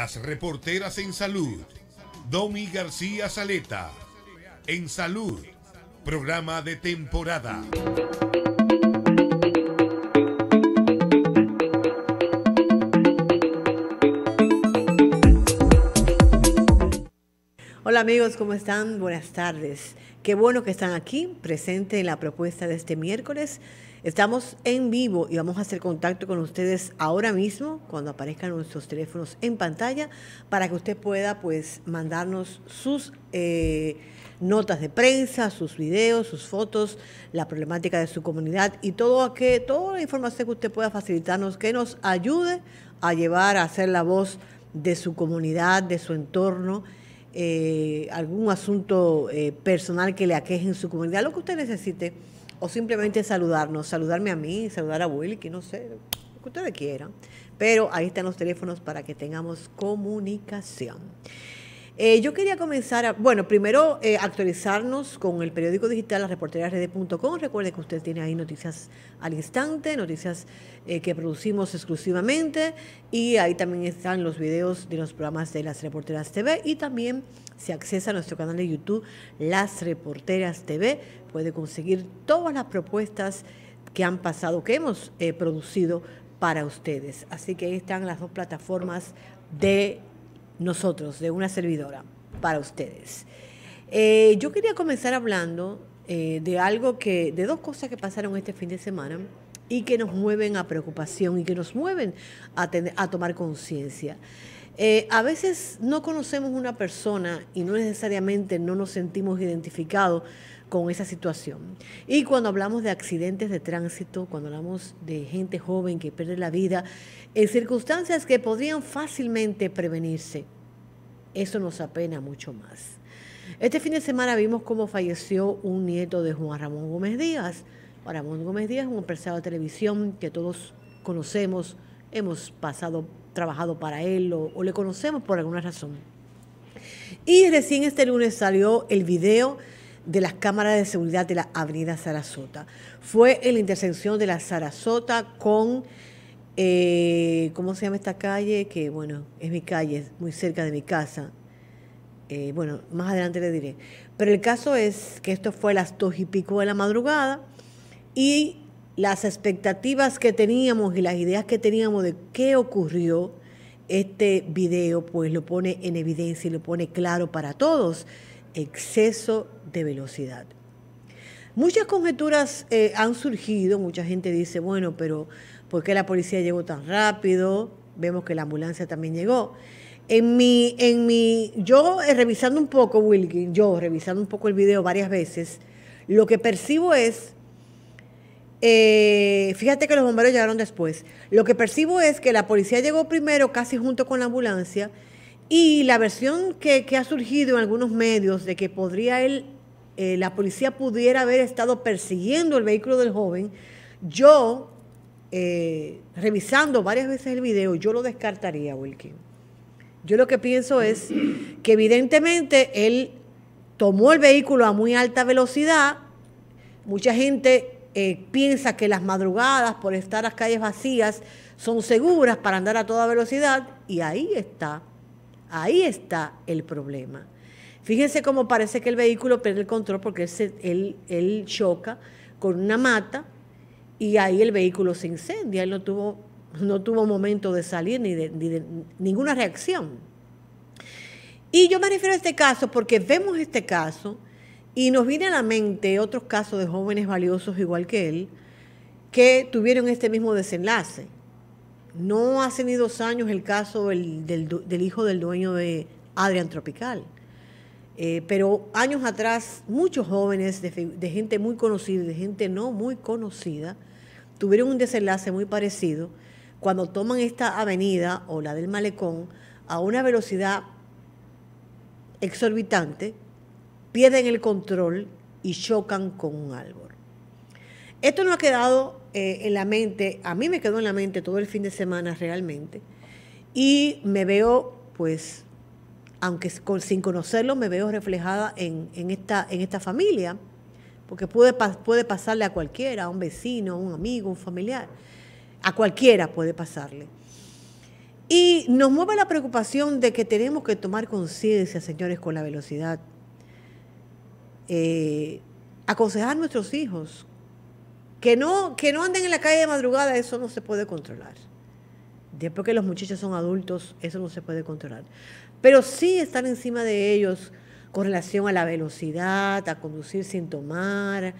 Las reporteras en salud. Domi García Saleta. En salud. Programa de temporada. Hola amigos, ¿cómo están? Buenas tardes. Qué bueno que están aquí, presente en la propuesta de este miércoles. Estamos en vivo y vamos a hacer contacto con ustedes ahora mismo, cuando aparezcan nuestros teléfonos en pantalla, para que usted pueda pues mandarnos sus eh, notas de prensa, sus videos, sus fotos, la problemática de su comunidad y todo aquel, toda la información que usted pueda facilitarnos que nos ayude a llevar a ser la voz de su comunidad, de su entorno eh, algún asunto eh, personal que le aqueje en su comunidad, lo que usted necesite, o simplemente saludarnos, saludarme a mí, saludar a Willy, que no sé, lo que ustedes quieran. Pero ahí están los teléfonos para que tengamos comunicación. Eh, yo quería comenzar, a, bueno, primero eh, actualizarnos con el periódico digital, las Recuerde que usted tiene ahí noticias al instante, noticias eh, que producimos exclusivamente y ahí también están los videos de los programas de las reporteras TV y también se accesa a nuestro canal de YouTube, Las Reporteras TV. Puede conseguir todas las propuestas que han pasado, que hemos producido para ustedes. Así que ahí están las dos plataformas de nosotros, de una servidora, para ustedes. Eh, yo quería comenzar hablando eh, de algo que, de dos cosas que pasaron este fin de semana y que nos mueven a preocupación y que nos mueven a, tener, a tomar conciencia. Eh, a veces no conocemos una persona y no necesariamente no nos sentimos identificados, con esa situación. Y cuando hablamos de accidentes de tránsito, cuando hablamos de gente joven que pierde la vida, en circunstancias que podrían fácilmente prevenirse, eso nos apena mucho más. Este fin de semana vimos cómo falleció un nieto de Juan Ramón Gómez Díaz. Juan Ramón Gómez Díaz, un empresario de televisión que todos conocemos, hemos pasado, trabajado para él o, o le conocemos por alguna razón. Y recién este lunes salió el video de las cámaras de seguridad de la avenida Sarasota. Fue en la intersección de la Sarasota con, eh, ¿cómo se llama esta calle? Que bueno, es mi calle, es muy cerca de mi casa. Eh, bueno, más adelante le diré. Pero el caso es que esto fue a las dos y pico de la madrugada y las expectativas que teníamos y las ideas que teníamos de qué ocurrió, este video pues lo pone en evidencia y lo pone claro para todos. Exceso de velocidad. Muchas conjeturas eh, han surgido, mucha gente dice, bueno, pero ¿por qué la policía llegó tan rápido? Vemos que la ambulancia también llegó. En mi, en mi, yo eh, revisando un poco, Wilkin, yo revisando un poco el video varias veces, lo que percibo es, eh, fíjate que los bomberos llegaron después, lo que percibo es que la policía llegó primero casi junto con la ambulancia y la versión que, que ha surgido en algunos medios de que podría él eh, la policía pudiera haber estado persiguiendo el vehículo del joven, yo, eh, revisando varias veces el video, yo lo descartaría, Wilkin. Yo lo que pienso es que evidentemente él tomó el vehículo a muy alta velocidad. Mucha gente eh, piensa que las madrugadas, por estar las calles vacías, son seguras para andar a toda velocidad y ahí está, ahí está el problema. Fíjense cómo parece que el vehículo pierde el control porque él, choca con una mata y ahí el vehículo se incendia. Él no tuvo, no tuvo momento de salir ni de, ninguna reacción. Y yo me refiero a este caso porque vemos este caso y nos viene a la mente otros casos de jóvenes valiosos igual que él que tuvieron este mismo desenlace. No hace ni dos años el caso del, del hijo del dueño de Adrian Tropical. Eh, pero años atrás, muchos jóvenes, de, gente muy conocida de gente no muy conocida, tuvieron un desenlace muy parecido cuando toman esta avenida o la del malecón a una velocidad exorbitante, pierden el control y chocan con un árbol. Esto no ha quedado eh, en la mente, a mí me quedó en la mente todo el fin de semana realmente, y me veo pues aunque sin conocerlo me veo reflejada en, esta, familia, porque puede, pasarle a cualquiera, a un vecino, a un amigo, a un familiar, a cualquiera puede pasarle. Y nos mueve la preocupación de que tenemos que tomar conciencia, señores, con la velocidad. Eh, aconsejar a nuestros hijos que no, que no anden en la calle de madrugada, eso no se puede controlar. Después que los muchachos son adultos, eso no se puede controlar pero sí estar encima de ellos con relación a la velocidad, a conducir sin tomar,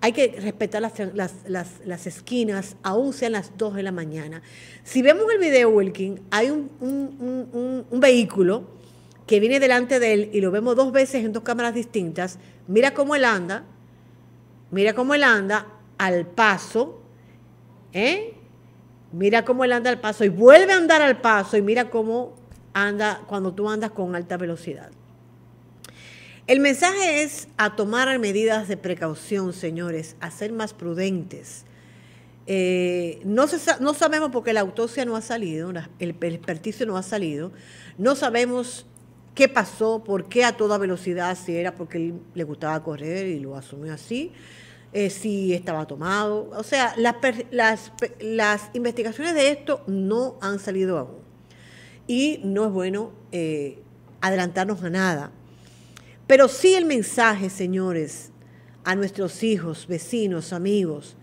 Hay que respetar las, esquinas, aún sean las 2 de la mañana. Si vemos el video, Wilkin, hay un, un vehículo que viene delante de él y lo vemos dos veces en dos cámaras distintas. Mira cómo él anda, mira cómo él anda al paso, ¿eh? Mira cómo él anda al paso y vuelve a andar al paso y mira cómo anda cuando tú andas con alta velocidad. El mensaje es a tomar medidas de precaución, señores, a ser más prudentes. Eh, no, sabemos no, sabemos porque la autopsia no ha salido, el, el no ha salido. No sabemos qué pasó, por qué a toda velocidad, si era porque le gustaba correr y lo asumió así, eh, si estaba tomado. O sea, las, investigaciones de esto no han salido aún. Y no es bueno eh, adelantarnos a nada. Pero sí el mensaje, señores, a nuestros hijos, vecinos, amigos,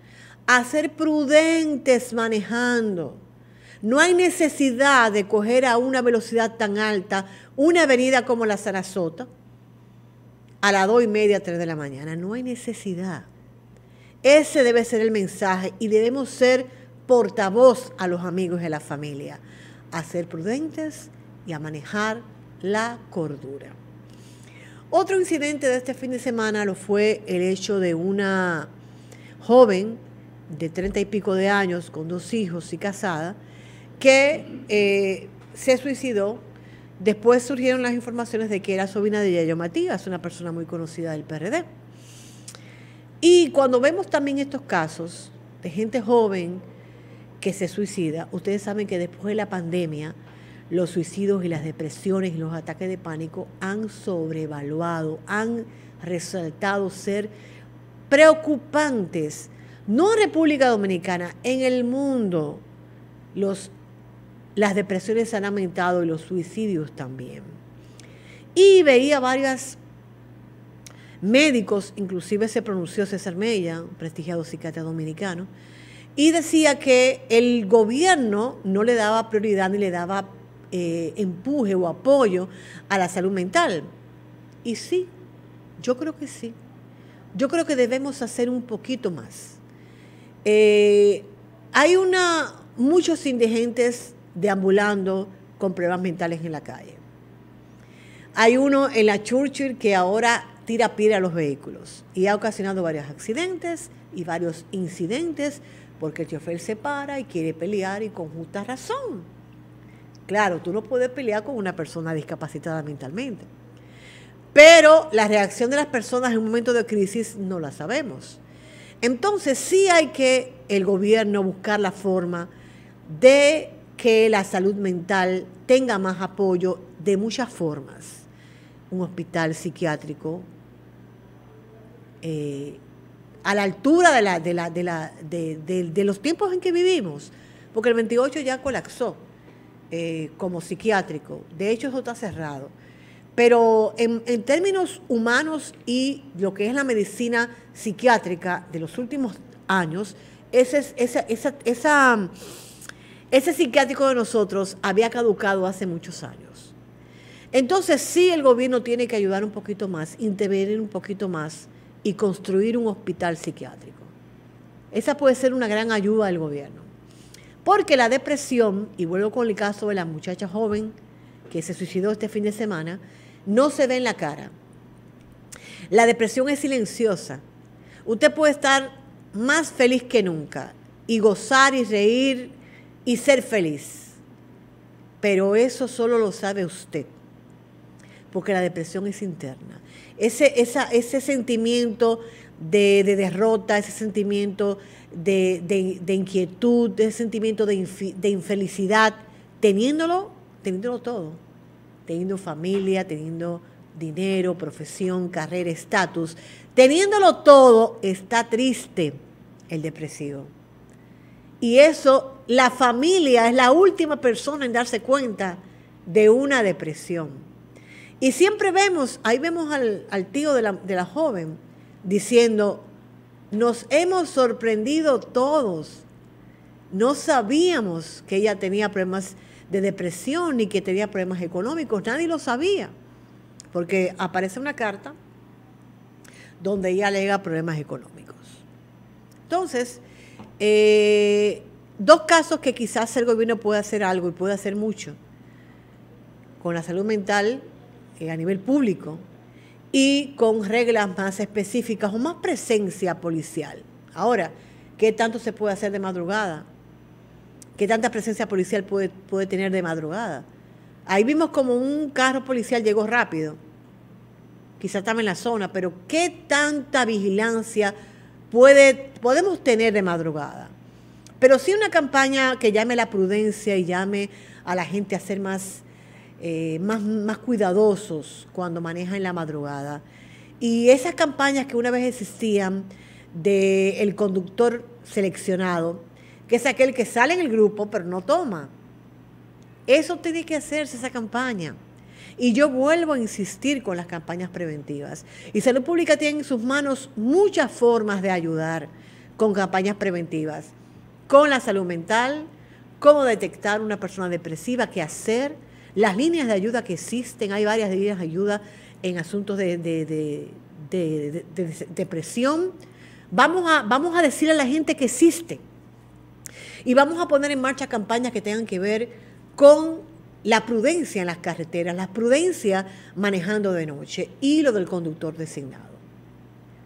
a ser prudentes manejando. No hay necesidad de coger a una velocidad tan alta una avenida como la Sarasota a las dos y media, tres de la mañana. No hay necesidad. Ese debe ser el mensaje y debemos ser portavoz a los amigos de la familia, a ser prudentes y a manejar la cordura. Otro incidente de este fin de semana lo fue el hecho de una joven de treinta y pico de años, con dos hijos y casada, que eh, se suicidó. Después surgieron las informaciones de que era sobrina de Yayo Matías, una persona muy conocida del PRD. Y cuando vemos también estos casos de gente joven que se suicida, ustedes saben que después de la pandemia, los suicidios y las depresiones y los ataques de pánico han sobrevaluado, han resaltado ser preocupantes, no en República Dominicana, en el mundo. las depresiones han aumentado y los suicidios también. Y veía varias médicos, inclusive se pronunció César Mella, un prestigiado psiquiatra dominicano, y decía que el gobierno no le daba prioridad ni le daba eh, empuje o apoyo a la salud mental. Y sí, yo creo que sí. Yo creo que debemos hacer un poquito más. Eh, hay una, muchos indigentes deambulando con pruebas mentales en la calle. Hay uno en la Churchill que ahora tira piedra a los vehículos y ha ocasionado varios accidentes y varios incidentes porque el chofer se para y quiere pelear y con justa razón. Claro, tú no puedes pelear con una persona discapacitada mentalmente. Pero la reacción de las personas en un momento de crisis no la sabemos. Entonces sí hay que el gobierno buscar la forma de que la salud mental tenga más apoyo de muchas formas. Un hospital psiquiátrico, eh, a la altura de, de, los tiempos en que vivimos, porque el 28 ya colapsó eh, como psiquiátrico, de hecho eso está cerrado. Pero en, términos humanos y lo que es la medicina psiquiátrica de los últimos años, ese, ese psiquiátrico de nosotros había caducado hace muchos años. Entonces sí el gobierno tiene que ayudar un poquito más, intervenir un poquito más y construir un hospital psiquiátrico. Esa puede ser una gran ayuda del gobierno. Porque la depresión, y vuelvo con el caso de la muchacha joven que se suicidó este fin de semana, no se ve en la cara. La depresión es silenciosa. Usted puede estar más feliz que nunca y gozar y reír y ser feliz. Pero eso solo lo sabe usted porque la depresión es interna. Ese, ese sentimiento de, derrota, ese sentimiento de, inquietud, ese sentimiento de, infelicidad, teniéndolo, teniéndolo todo, teniendo familia, teniendo dinero, profesión, carrera, estatus, teniéndolo todo, está triste el depresivo. Y eso, la familia es la última persona en darse cuenta de una depresión y siempre vemos, ahí vemos al, tío de la, joven diciendo, nos hemos sorprendido todos. No sabíamos que ella tenía problemas de depresión y que tenía problemas económicos. Nadie lo sabía. Porque aparece una carta donde ella alega problemas económicos. Entonces, eh, dos casos que quizás el gobierno puede hacer algo y puede hacer mucho con la salud mental a nivel público y con reglas más específicas o más presencia policial. Ahora, ¿qué tanto se puede hacer de madrugada? ¿Qué tanta presencia policial puede, puede tener de madrugada? Ahí vimos como un carro policial llegó rápido, quizá estaba en la zona, pero ¿qué tanta vigilancia puede, podemos tener de madrugada? Pero sí una campaña que llame a la prudencia y llame a la gente a ser más eh, más, más cuidadosos cuando manejan en la madrugada. Y esas campañas que una vez existían del conductor seleccionado, que es aquel que sale en el grupo pero no toma. Eso tiene que hacerse esa campaña. Y yo vuelvo a insistir con las campañas preventivas. Y Salud Pública tiene en sus manos muchas formas de ayudar con campañas preventivas, con la salud mental, cómo detectar una persona depresiva, qué hacer, las líneas de ayuda que existen, hay varias líneas de ayuda en asuntos de, depresión. Vamos a, vamos a decir a la gente que existe. Y vamos a poner en marcha campañas que tengan que ver con la prudencia en las carreteras, la prudencia manejando de noche y lo del conductor designado.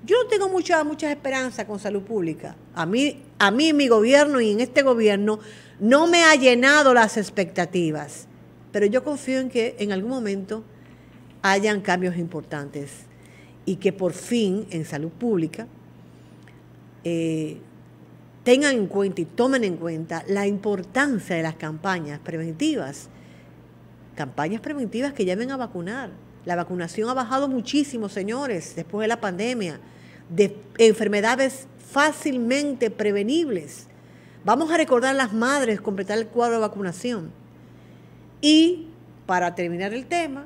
Yo no tengo mucha, muchas esperanzas con salud pública. A mí, a mí, mi gobierno y en este gobierno no me ha llenado las expectativas. Pero yo confío en que en algún momento hayan cambios importantes y que por fin en salud pública eh, tengan en cuenta y tomen en cuenta la importancia de las campañas preventivas. Campañas preventivas que lleven a vacunar. La vacunación ha bajado muchísimo, señores, después de la pandemia, de enfermedades fácilmente prevenibles. Vamos a recordar a las madres completar el cuadro de vacunación y para terminar el tema,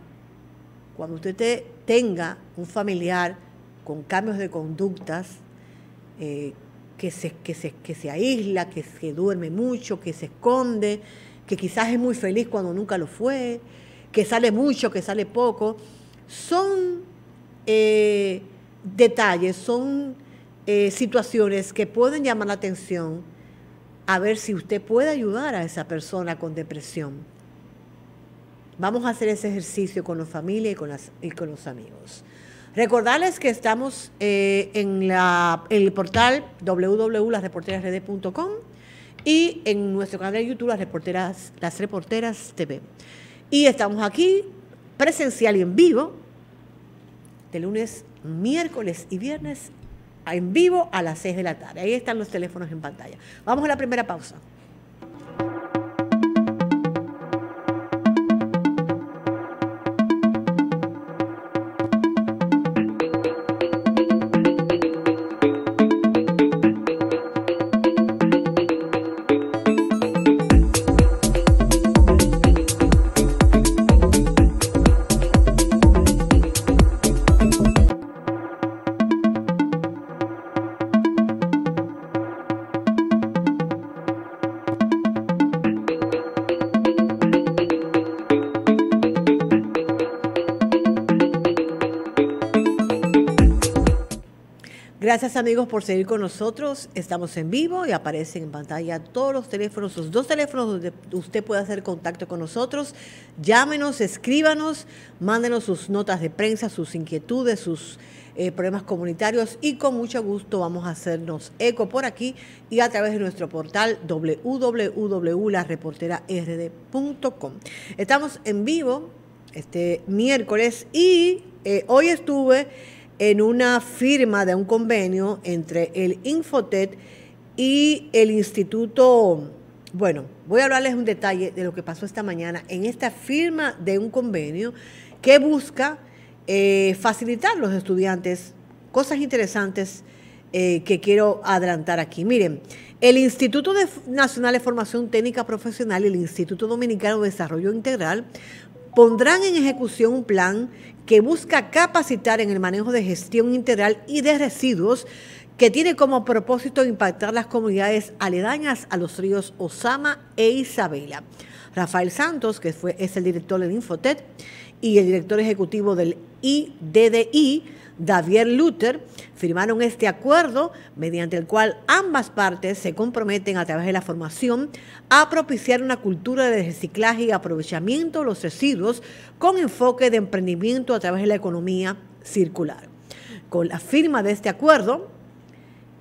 cuando usted tenga un familiar con cambios de conductas, eh, que, se, que, se, que se aísla, que se duerme mucho, que se esconde, que quizás es muy feliz cuando nunca lo fue, que sale mucho, que sale poco, son eh, detalles, son eh, situaciones que pueden llamar la atención a ver si usted puede ayudar a esa persona con depresión. Vamos a hacer ese ejercicio con la familia y con, los amigos. Recordarles que estamos eh, en, el portal www.lasreporterasred.com y en nuestro canal de YouTube Las Reporteras, Las Reporteras TV. Y estamos aquí presencial y en vivo de lunes, miércoles y viernes en vivo a las 6 de la tarde. Ahí están los teléfonos en pantalla. Vamos a la primera pausa. Gracias amigos por seguir con nosotros. Estamos en vivo y aparecen en pantalla todos los teléfonos, los dos teléfonos donde usted puede hacer contacto con nosotros. Llámenos, escríbanos, mándenos sus notas de prensa, sus inquietudes, sus eh, problemas comunitarios y con mucho gusto vamos a hacernos eco por aquí y a través de nuestro portal www.lareporterard.com. Estamos en vivo este miércoles y eh, hoy estuve en una firma de un convenio entre el Infotet y el Instituto, bueno, voy a hablarles un detalle de lo que pasó esta mañana en esta firma de un convenio que busca eh, facilitar a los estudiantes cosas interesantes eh, que quiero adelantar aquí. Miren, el Instituto Nacional de Formación Técnica Profesional y el Instituto Dominicano de Desarrollo Integral pondrán en ejecución un plan que busca capacitar en el manejo de gestión integral y de residuos que tiene como propósito impactar las comunidades aledañas a los ríos Osama e Isabela. Rafael Santos, que fue, es el director del Infotet y el director ejecutivo del IDDI, Davier Luther firmaron este acuerdo mediante el cual ambas partes se comprometen a través de la formación a propiciar una cultura de reciclaje y aprovechamiento de los residuos con enfoque de emprendimiento a través de la economía circular. Con la firma de este acuerdo,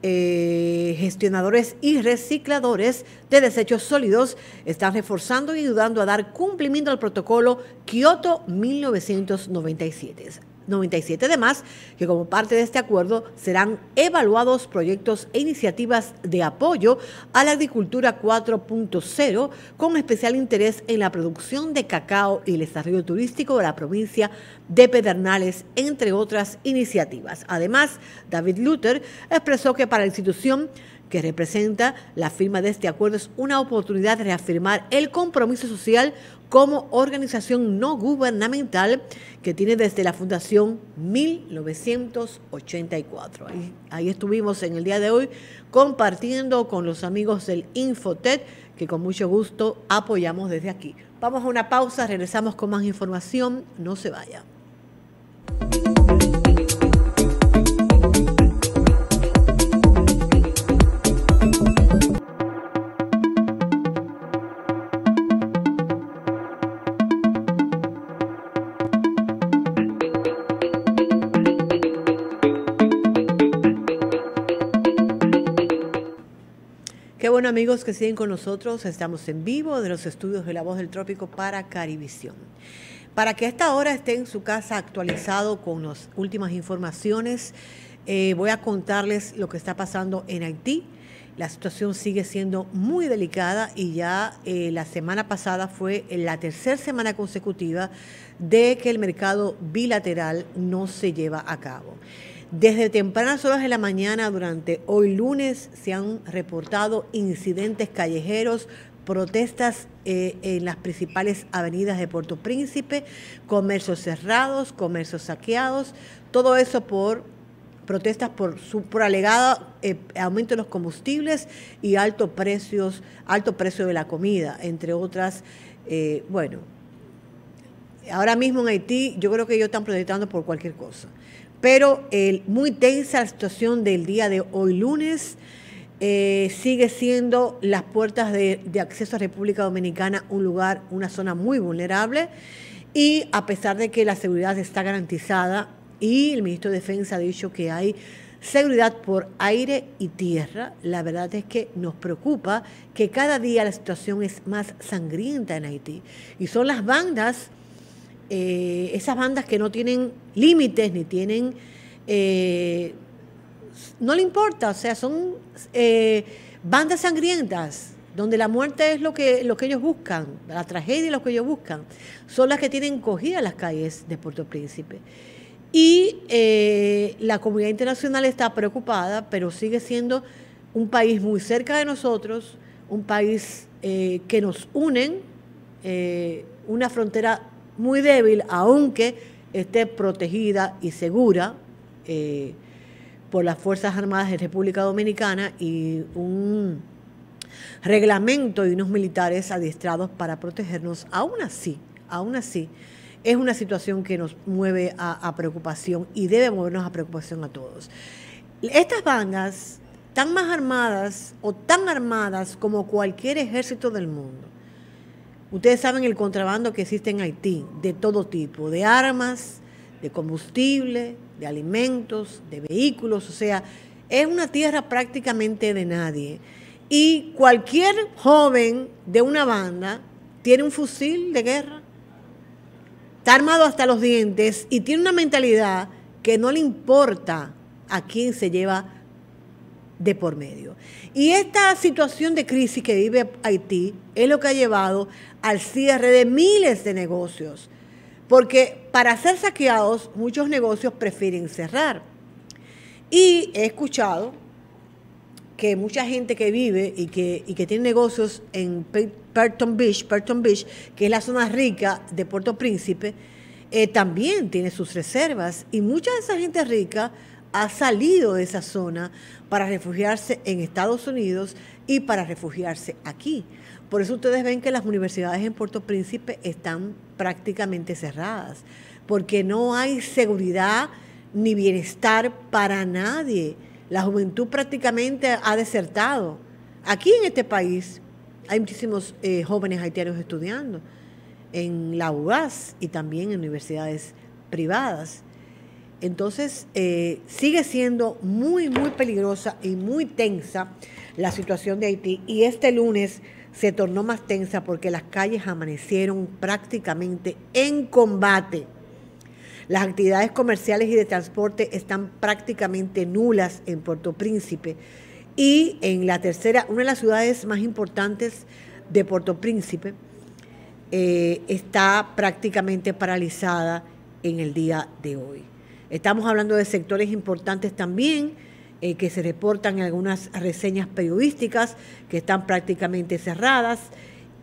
eh, gestionadores y recicladores de desechos sólidos están reforzando y ayudando a dar cumplimiento al protocolo Kioto 1997. 97 además que como parte de este acuerdo serán evaluados proyectos e iniciativas de apoyo a la agricultura 4.0 con especial interés en la producción de cacao y el desarrollo turístico de la provincia de Pedernales, entre otras iniciativas. Además, David Luther expresó que para la institución que representa la firma de este acuerdo es una oportunidad de reafirmar el compromiso social como organización no gubernamental que tiene desde la fundación 1984. Ahí, estuvimos en el día de hoy compartiendo con los amigos del Infotet que con mucho gusto apoyamos desde aquí. Vamos a una pausa, regresamos con más información, no se vaya. amigos que siguen con nosotros, estamos en vivo de los estudios de La Voz del Trópico para Carivisión. Para que esta hora esté en su casa actualizado con las últimas informaciones, eh, voy a contarles lo que está pasando en Haití. La situación sigue siendo muy delicada y ya eh, la semana pasada fue la tercera semana consecutiva de que el mercado bilateral no se lleva a cabo. Desde tempranas horas de la mañana durante hoy lunes se han reportado incidentes callejeros, protestas eh, en las principales avenidas de Puerto Príncipe, comercios cerrados, comercios saqueados, todo eso por protestas por su eh, aumento de los combustibles y alto precios, alto precio de la comida, entre otras, eh, bueno, ahora mismo en Haití yo creo que ellos están protestando por cualquier cosa. Pero muy tensa la situación del día de hoy lunes. Eh, sigue siendo las puertas de, de, acceso a República Dominicana un lugar, una zona muy vulnerable. Y a pesar de que la seguridad está garantizada y el ministro de Defensa ha dicho que hay seguridad por aire y tierra, la verdad es que nos preocupa que cada día la situación es más sangrienta en Haití. Y son las bandas eh, esas bandas que no tienen límites ni tienen... Eh, no le importa, o sea, son eh, bandas sangrientas, donde la muerte es lo que, que ellos buscan, la tragedia es lo que ellos buscan, son las que tienen cogida las calles de Puerto Príncipe. Y la comunidad internacional está preocupada, pero sigue siendo un país muy cerca de nosotros, un país que nos unen, una frontera muy débil, aunque esté protegida y segura eh, por las Fuerzas Armadas de República Dominicana y un reglamento y unos militares adiestrados para protegernos, aún así, aún así, es una situación que nos mueve a, preocupación y debe movernos a preocupación a todos. Estas bandas tan más armadas o tan armadas como cualquier ejército del mundo. Ustedes saben el contrabando que existe en Haití, de todo tipo, de armas, de combustible, de alimentos, de vehículos, o sea, es una tierra prácticamente de nadie. Y cualquier joven de una banda tiene un fusil de guerra, está armado hasta los dientes y tiene una mentalidad que no le importa a quién se lleva de por medio. Y esta situación de crisis que vive Haití es lo que ha llevado al cierre de miles de negocios, porque para ser saqueados muchos negocios prefieren cerrar. Y he escuchado que mucha gente que vive y que, que tiene negocios en Perton Beach, Perton Beach, que es la zona rica de Puerto Príncipe, eh, también tiene sus reservas y mucha de esa gente rica ha salido de esa zona para refugiarse en Estados Unidos y para refugiarse aquí. Por eso ustedes ven que las universidades en Puerto Príncipe están prácticamente cerradas, porque no hay seguridad ni bienestar para nadie. La juventud prácticamente ha desertado. Aquí en este país hay muchísimos eh, jóvenes haitianos estudiando en la UAS y también en universidades privadas. Entonces, eh, sigue siendo muy, muy peligrosa y muy tensa la situación de Haití. Y este lunes se tornó más tensa porque las calles amanecieron prácticamente en combate. Las actividades comerciales y de transporte están prácticamente nulas en Puerto Príncipe. Y en la tercera, una de las ciudades más importantes de Puerto Príncipe, eh, está prácticamente paralizada en el día de hoy. Estamos hablando de sectores importantes también eh, que se reportan en algunas reseñas periodísticas que están prácticamente cerradas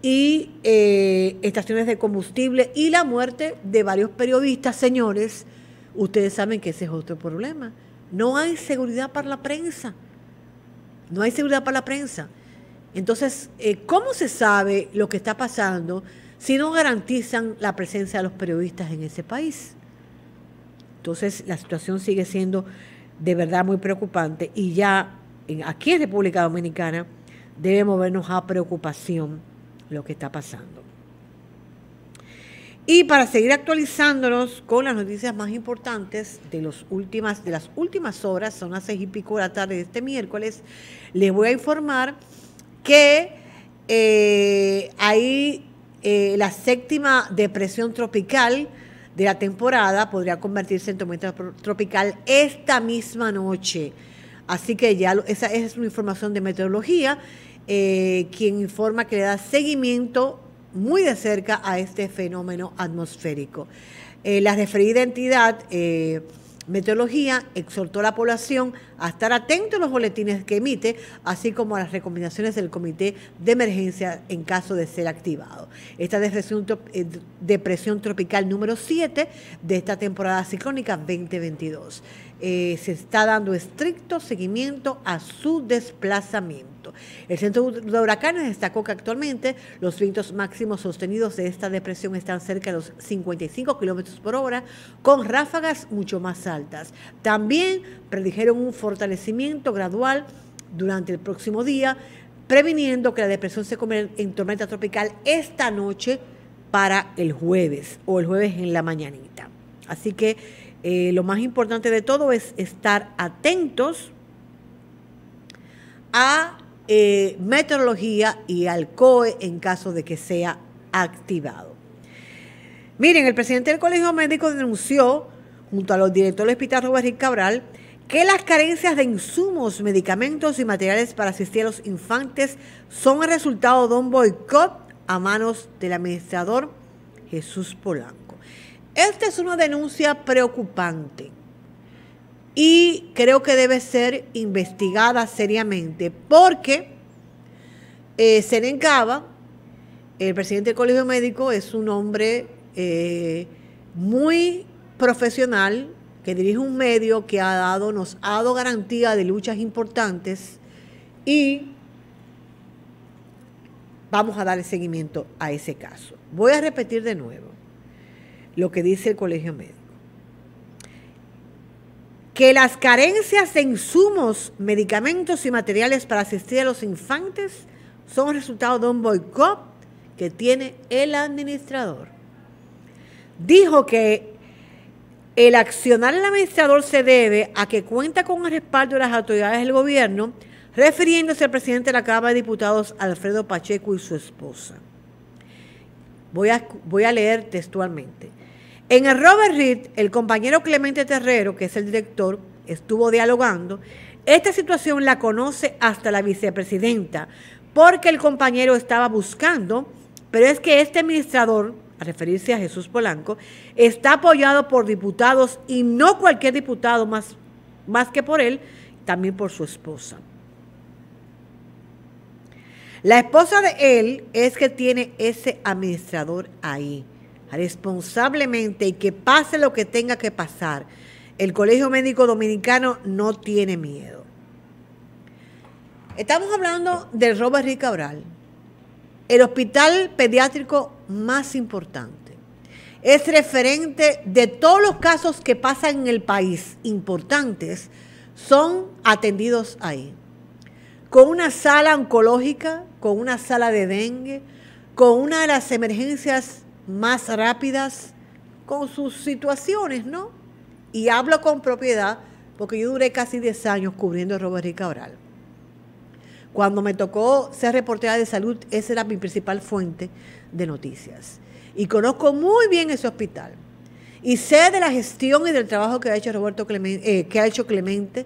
y eh, estaciones de combustible y la muerte de varios periodistas, señores. Ustedes saben que ese es otro problema. No hay seguridad para la prensa. No hay seguridad para la prensa. Entonces, eh, ¿cómo se sabe lo que está pasando si no garantizan la presencia de los periodistas en ese país? Entonces la situación sigue siendo de verdad muy preocupante y ya aquí en República Dominicana debemos vernos a preocupación lo que está pasando. Y para seguir actualizándonos con las noticias más importantes de, los últimas, de las últimas horas, son las seis y pico de la tarde de este miércoles, les voy a informar que eh, hay eh, la séptima depresión tropical de la temporada podría convertirse en tormenta tropical esta misma noche. Así que ya esa, es una información de meteorología, eh, quien informa que le da seguimiento muy de cerca a este fenómeno atmosférico. Eh, la referida entidad eh, Meteorología exhortó a la población a estar atento a los boletines que emite, así como a las recomendaciones del Comité de Emergencia en caso de ser activado. Esta depresión, la eh, depresión tropical número 7 de esta temporada ciclónica 2022. Eh, se está dando estricto seguimiento a su desplazamiento. El Centro de Huracanes destacó que actualmente los vientos máximos sostenidos de esta depresión están cerca de los 55 kilómetros por hora, con ráfagas mucho más altas. También predijeron un fortalecimiento gradual durante el próximo día, previniendo que la depresión se convierta en tormenta tropical esta noche para el jueves o el jueves en la mañanita. Así que eh, lo más importante de todo es estar atentos a eh, meteorología y al COE en caso de que sea activado. Miren, el presidente del Colegio Médico denunció, junto a los directores del Hospital Robert Cabral, que las carencias de insumos, medicamentos y materiales para asistir a los infantes son el resultado de un boicot a manos del administrador Jesús Polanco. Esta es una denuncia preocupante y creo que debe ser investigada seriamente porque eh, el presidente del Colegio Médico, es un hombre eh, muy profesional que dirige un medio que ha dado, nos ha dado garantía de luchas importantes y vamos a darle seguimiento a ese caso. Voy a repetir de nuevo lo que dice el colegio médico. Que las carencias en insumos, medicamentos y materiales para asistir a los infantes son resultado de un boicot que tiene el administrador. Dijo que el accionar al administrador se debe a que cuenta con el respaldo de las autoridades del gobierno, refiriéndose al presidente de la Cámara de Diputados, Alfredo Pacheco, y su esposa. voy a leer textualmente. En el Robert Reed, el compañero Clemente Terrero, que es el director, estuvo dialogando. Esta situación la conoce hasta la vicepresidenta, porque el compañero estaba buscando, pero es que este administrador, a referirse a Jesús Polanco, está apoyado por diputados y no cualquier diputado más, más que por él, también por su esposa. La esposa de él es que tiene ese administrador ahí responsablemente y que pase lo que tenga que pasar. El Colegio Médico Dominicano no tiene miedo. Estamos hablando del Robert Rica Cabral, el hospital pediátrico más importante. Es referente de todos los casos que pasan en el país importantes, son atendidos ahí. Con una sala oncológica, con una sala de dengue, con una de las emergencias más rápidas con sus situaciones, ¿no? Y hablo con propiedad porque yo duré casi 10 años cubriendo a Robert Cabral. Cuando me tocó ser reportera de salud, esa era mi principal fuente de noticias. Y conozco muy bien ese hospital. Y sé de la gestión y del trabajo que ha hecho Roberto Clemente, eh, que ha hecho Clemente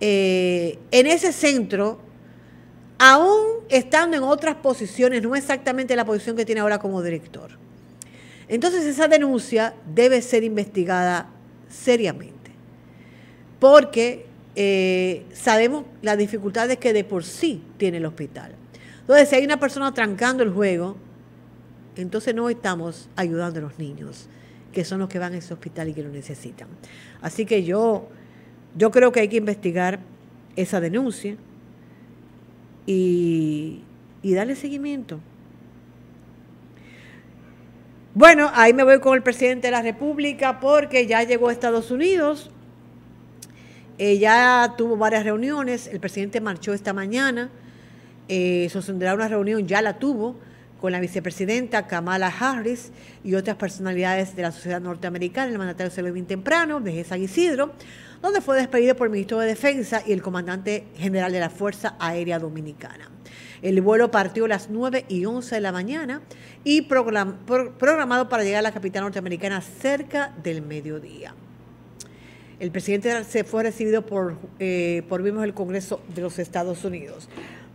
eh, en ese centro, aún estando en otras posiciones, no exactamente la posición que tiene ahora como director. Entonces esa denuncia debe ser investigada seriamente, porque eh, sabemos las dificultades que de por sí tiene el hospital. Entonces, si hay una persona trancando el juego, entonces no estamos ayudando a los niños, que son los que van a ese hospital y que lo necesitan. Así que yo, yo creo que hay que investigar esa denuncia y, y darle seguimiento. Bueno, ahí me voy con el presidente de la República porque ya llegó a Estados Unidos, eh, ya tuvo varias reuniones, el presidente marchó esta mañana, eh, sostendrá una reunión, ya la tuvo, con la vicepresidenta Kamala Harris y otras personalidades de la sociedad norteamericana, el mandatario se bien temprano, desde San Isidro donde fue despedido por el ministro de Defensa y el comandante general de la Fuerza Aérea Dominicana. El vuelo partió a las 9 y 11 de la mañana y programado para llegar a la capital norteamericana cerca del mediodía. El presidente se fue recibido por, eh, por Congreso de los Estados Unidos.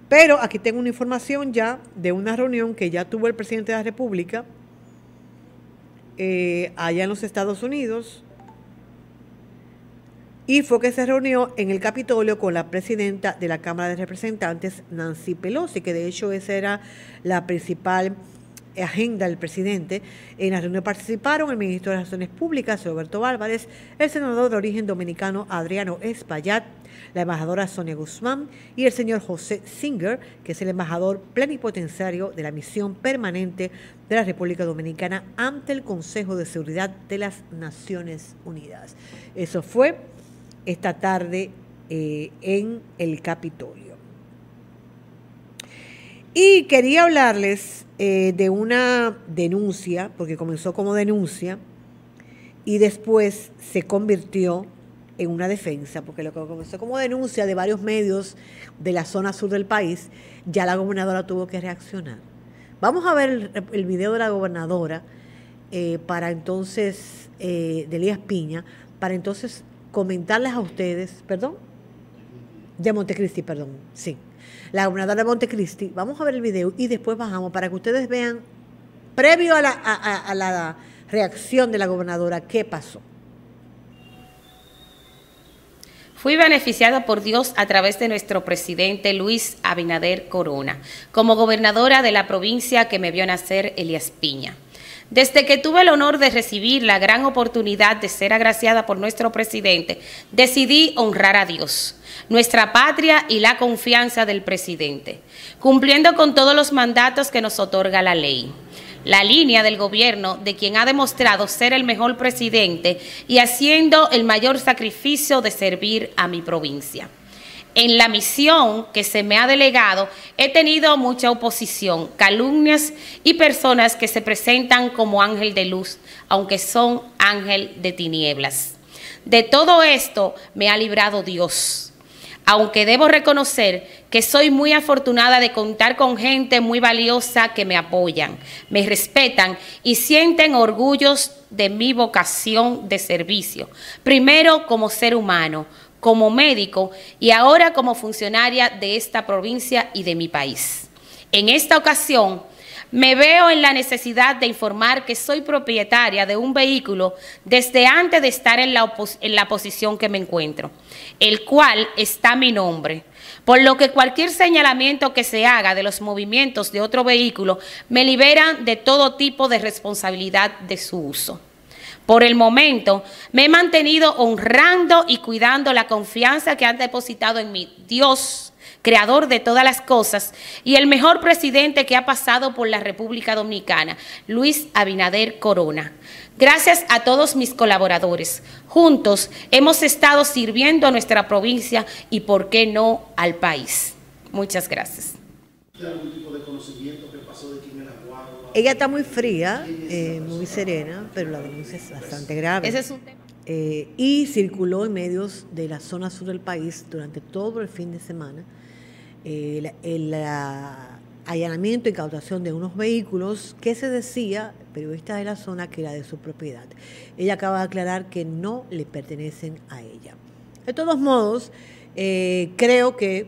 Pero aquí tengo una información ya de una reunión que ya tuvo el presidente de la República eh, allá en los Estados Unidos y fue que se reunió en el Capitolio con la presidenta de la Cámara de Representantes, Nancy Pelosi, que de hecho esa era la principal agenda del presidente. En la reunión participaron el ministro de Naciones Públicas, Roberto Álvarez, el senador de origen dominicano, Adriano Espaillat, la embajadora Sonia Guzmán y el señor José Singer, que es el embajador plenipotenciario de la misión permanente de la República Dominicana ante el Consejo de Seguridad de las Naciones Unidas. Eso fue esta tarde eh, en el Capitolio. Y quería hablarles eh, de una denuncia, porque comenzó como denuncia y después se convirtió en una defensa, porque lo que comenzó como denuncia de varios medios de la zona sur del país, ya la gobernadora tuvo que reaccionar. Vamos a ver el, video de la gobernadora eh, para entonces, de Elías Piña, para entonces comentarles a ustedes, perdón, de Montecristi, perdón, sí, la gobernadora de Montecristi. Vamos a ver el video y después bajamos para que ustedes vean, previo a la, reacción de la gobernadora, qué pasó. Fui beneficiada por Dios a través de nuestro presidente Luis Abinader Corona, como gobernadora de la provincia que me vio nacer Elias Piña. Desde que tuve el honor de recibir la gran oportunidad de ser agraciada por nuestro presidente, decidí honrar a Dios, nuestra patria y la confianza del presidente, cumpliendo con todos los mandatos que nos otorga la ley la línea del gobierno de quien ha demostrado ser el mejor presidente y haciendo el mayor sacrificio de servir a mi provincia en la misión que se me ha delegado, he tenido mucha oposición, calumnias y personas que se presentan como ángel de luz, aunque son ángel de tinieblas. De todo esto me ha librado Dios, aunque debo reconocer que soy muy afortunada de contar con gente muy valiosa que me apoyan, me respetan y sienten orgullos de mi vocación de servicio, primero como ser humano, como médico y ahora como funcionaria de esta provincia y de mi país. En esta ocasión, me veo en la necesidad de informar que soy propietaria de un vehículo desde antes de estar en la, en la, posición que me encuentro, el cual está mi nombre. Por lo que cualquier señalamiento que se haga de los movimientos de otro vehículo me libera de todo tipo de responsabilidad de su uso. Por el momento me he mantenido honrando y cuidando la confianza que han depositado en mí. Dios, creador de todas las cosas y el mejor presidente que ha pasado por la República Dominicana, Luis Abinader Corona. Gracias a todos mis colaboradores. Juntos hemos estado sirviendo a nuestra provincia y, por qué no, al país. Muchas gracias algún tipo de conocimiento que pasó de quién Ella está muy fría, eh, muy serena, pero la denuncia es bastante grave. Ese es un tema. Eh, y circuló en medios de la zona sur del país durante todo el fin de semana eh, el, allanamiento y cautación de unos vehículos que se decía, periodistas de la zona, que era de su propiedad. Ella acaba de aclarar que no le pertenecen a ella. De todos modos, creo que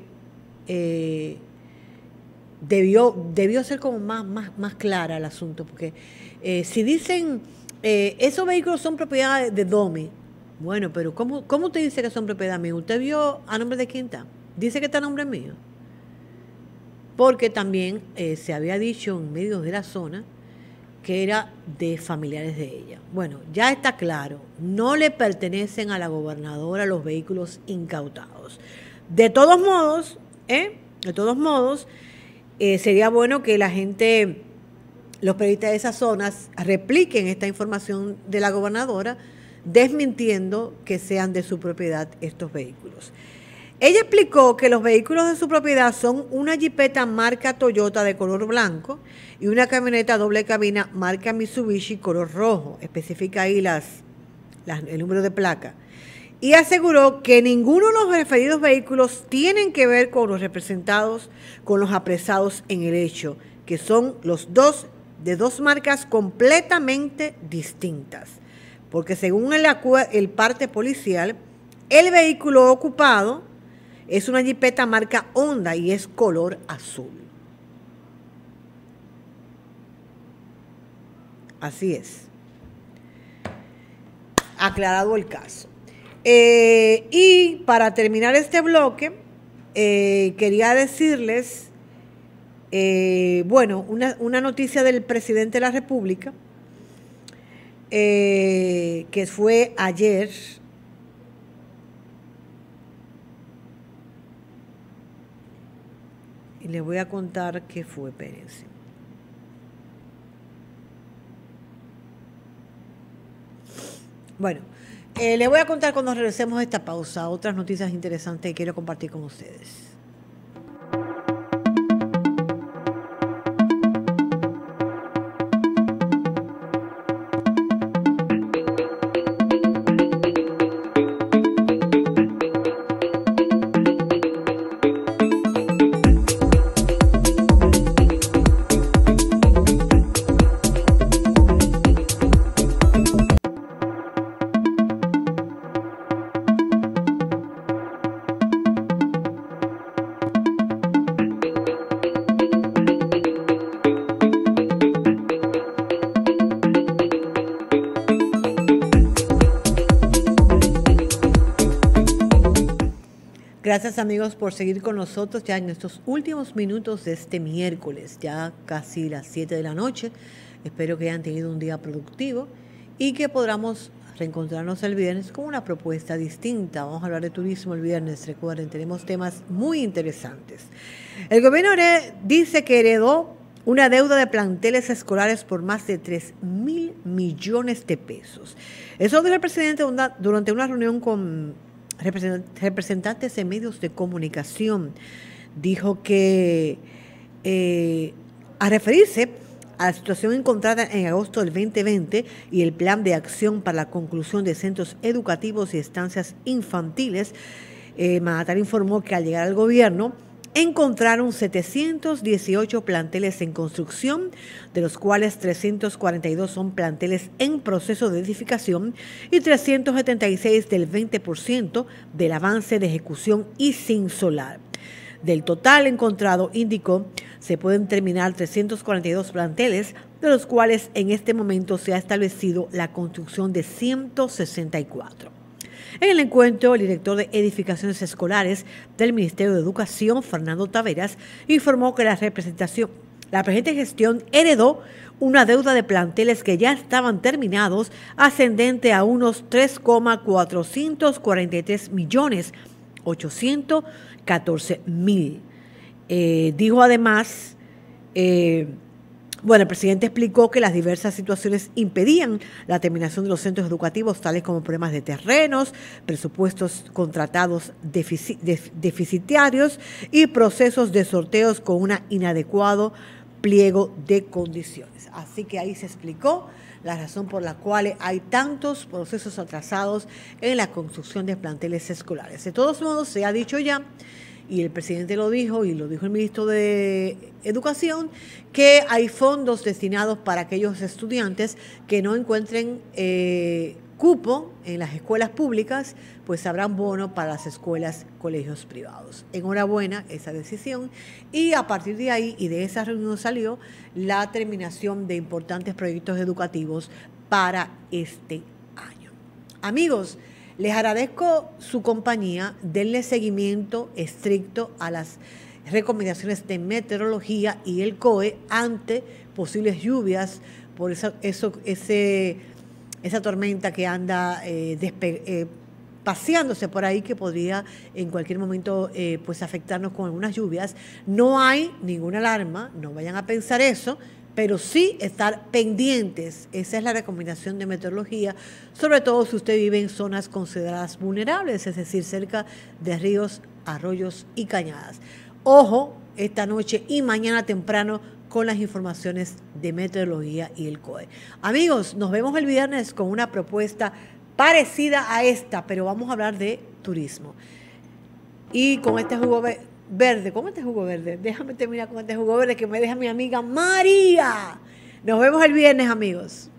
debió, debió ser como más, más, más clara el asunto, porque eh, si dicen, eh, esos vehículos son propiedad de, Domi bueno, pero ¿cómo, ¿cómo usted dice que son propiedad mía? ¿Usted vio a nombre de quién está? Dice que está a nombre mío. Porque también eh, se había dicho en medios de la zona que era de familiares de ella. Bueno, ya está claro, no le pertenecen a la gobernadora los vehículos incautados. De todos modos, ¿eh? De todos modos, eh, sería bueno que la gente, los periodistas de esas zonas, repliquen esta información de la gobernadora, desmintiendo que sean de su propiedad estos vehículos. Ella explicó que los vehículos de su propiedad son una jipeta marca Toyota de color blanco y una camioneta doble cabina marca Mitsubishi color rojo. Especifica ahí las, las el número de placa y aseguró que ninguno de los referidos vehículos tienen que ver con los representados con los apresados en el hecho, que son los dos de dos marcas completamente distintas. Porque según el, el parte policial, el vehículo ocupado es una jipeta marca Honda y es color azul. Así es. Aclarado el caso. Eh, y para terminar este bloque, eh, quería decirles, eh, bueno, una, una, noticia del presidente de la República, que fue ayer. Y les voy a contar qué fue, Pérez. Bueno, eh, le voy a contar cuando regresemos esta pausa otras noticias interesantes que quiero compartir con ustedes. Gracias amigos por seguir con nosotros ya en estos últimos minutos de este miércoles, ya casi las 7 de la noche. Espero que hayan tenido un día productivo y que podamos reencontrarnos el viernes con una propuesta distinta. Vamos a hablar de turismo el viernes, recuerden, tenemos temas muy interesantes. El gobierno dice que heredó una deuda de planteles escolares por más de 3 mil millones de pesos. Eso dijo el presidente durante una reunión con representantes de medios de comunicación, dijo que eh, a referirse a la situación encontrada en agosto del 2020 y el plan de acción para la conclusión de centros educativos y estancias infantiles, eh, informó que al llegar al gobierno, encontraron 718 planteles en construcción, de los cuales 342 son planteles en proceso de edificación y 376 del 20% del avance de ejecución y sin solar. Del total encontrado, indicó, se pueden terminar 342 planteles, de los cuales en este momento se ha establecido la construcción de 164. En el encuentro, el director de Edificaciones Escolares del Ministerio de Educación, Fernando Taveras, informó que la representación la presente gestión heredó una deuda de planteles que ya estaban terminados ascendente a unos 3,443,814,000. millones 814 mil. Eh, dijo además eh, bueno, el presidente explicó que las diversas situaciones impedían la terminación de los centros educativos, tales como problemas de terrenos, presupuestos contratados deficitarios y procesos de sorteos con un inadecuado pliego de condiciones. Así que ahí se explicó la razón por la cual hay tantos procesos atrasados en la construcción de planteles escolares. De todos modos, se ha dicho ya y el presidente lo dijo y lo dijo el ministro de Educación, que hay fondos destinados para aquellos estudiantes que no encuentren eh, cupo en las escuelas públicas, pues habrán bono para las escuelas, colegios privados. Enhorabuena esa decisión. Y a partir de ahí y de esa reunión salió la terminación de importantes proyectos educativos para este año. Amigos, les agradezco su compañía, denle seguimiento estricto a las recomendaciones de meteorología y el COE ante posibles lluvias por esa, eso, ese, esa tormenta que anda eh, eh, paseándose por ahí que podría en cualquier momento eh, pues afectarnos con algunas lluvias. No hay ninguna alarma, no vayan a pensar eso pero sí estar pendientes. Esa es la recomendación de meteorología, sobre todo si usted vive en zonas consideradas vulnerables, es decir, cerca de ríos, arroyos y cañadas. Ojo, esta noche y mañana temprano con las informaciones de meteorología y el COE. Amigos, nos vemos el viernes con una propuesta parecida a esta, pero vamos a hablar de turismo. Y con este jugo verde. ¿Cómo te jugó verde? Déjame terminar con te este jugó verde que me deja mi amiga María. Nos vemos el viernes, amigos.